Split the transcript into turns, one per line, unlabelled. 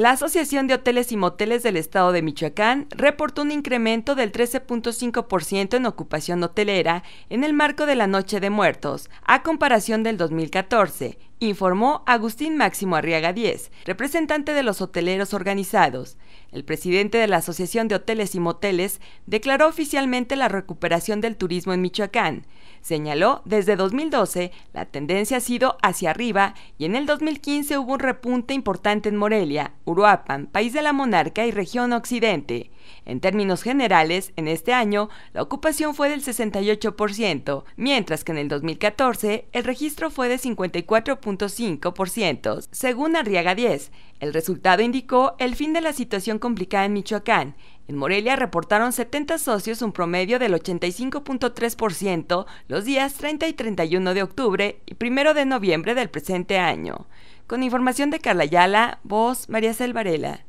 La Asociación de Hoteles y Moteles del Estado de Michoacán reportó un incremento del 13.5% en ocupación hotelera en el marco de la Noche de Muertos, a comparación del 2014, informó Agustín Máximo Arriaga 10, representante de los hoteleros organizados. El presidente de la Asociación de Hoteles y Moteles declaró oficialmente la recuperación del turismo en Michoacán. Señaló, desde 2012 la tendencia ha sido hacia arriba y en el 2015 hubo un repunte importante en Morelia, Uruapan, País de la Monarca y región Occidente. En términos generales, en este año la ocupación fue del 68%, mientras que en el 2014 el registro fue de 54.5%, según Arriaga 10. El resultado indicó el fin de la situación complicada en Michoacán, en Morelia reportaron 70 socios un promedio del 85.3% los días 30 y 31 de octubre y 1 de noviembre del presente año. Con información de Carla Ayala, voz María Selvarela.